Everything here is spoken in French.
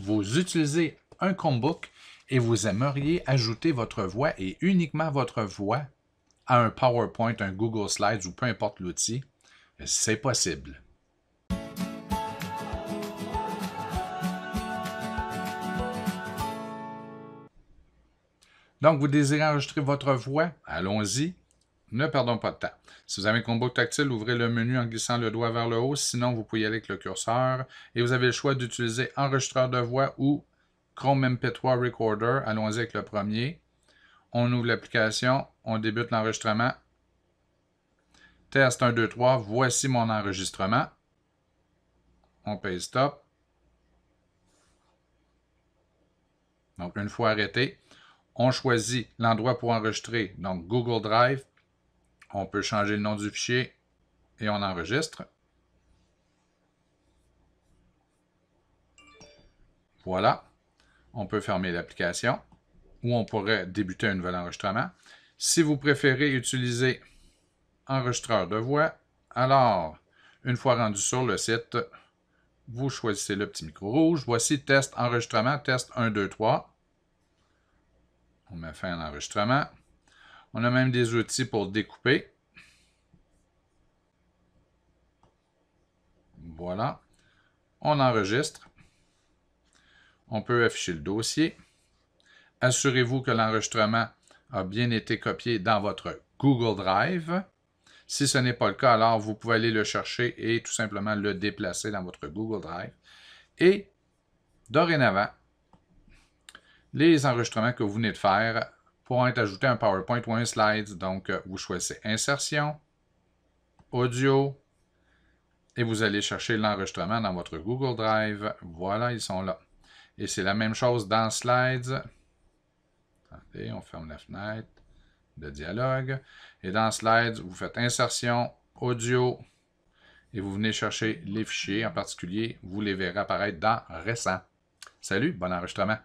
vous utilisez un Chromebook et vous aimeriez ajouter votre voix et uniquement votre voix à un PowerPoint, un Google Slides ou peu importe l'outil, c'est possible. Donc, vous désirez enregistrer votre voix? Allons-y. Ne perdons pas de temps. Si vous avez un combo tactile, ouvrez le menu en glissant le doigt vers le haut. Sinon, vous pouvez aller avec le curseur. Et vous avez le choix d'utiliser enregistreur de voix ou Chrome MP3 Recorder. Allons-y avec le premier. On ouvre l'application. On débute l'enregistrement. Test 1, 2, 3. Voici mon enregistrement. On paye stop. Donc, une fois arrêté, on choisit l'endroit pour enregistrer, donc Google Drive, on peut changer le nom du fichier et on enregistre. Voilà. On peut fermer l'application ou on pourrait débuter un nouvel enregistrement. Si vous préférez utiliser enregistreur de voix, alors, une fois rendu sur le site, vous choisissez le petit micro rouge. Voici test enregistrement, test 1, 2, 3. On met fin à l'enregistrement. On a même des outils pour découper. Voilà. On enregistre. On peut afficher le dossier. Assurez-vous que l'enregistrement a bien été copié dans votre Google Drive. Si ce n'est pas le cas, alors vous pouvez aller le chercher et tout simplement le déplacer dans votre Google Drive. Et dorénavant, les enregistrements que vous venez de faire pour être ajoutés un PowerPoint ou un slide. Donc, euh, vous choisissez Insertion, Audio, et vous allez chercher l'enregistrement dans votre Google Drive. Voilà, ils sont là. Et c'est la même chose dans Slides. Attendez, on ferme la fenêtre de dialogue. Et dans Slides, vous faites Insertion, Audio, et vous venez chercher les fichiers. En particulier, vous les verrez apparaître dans Récents. Salut, bon enregistrement.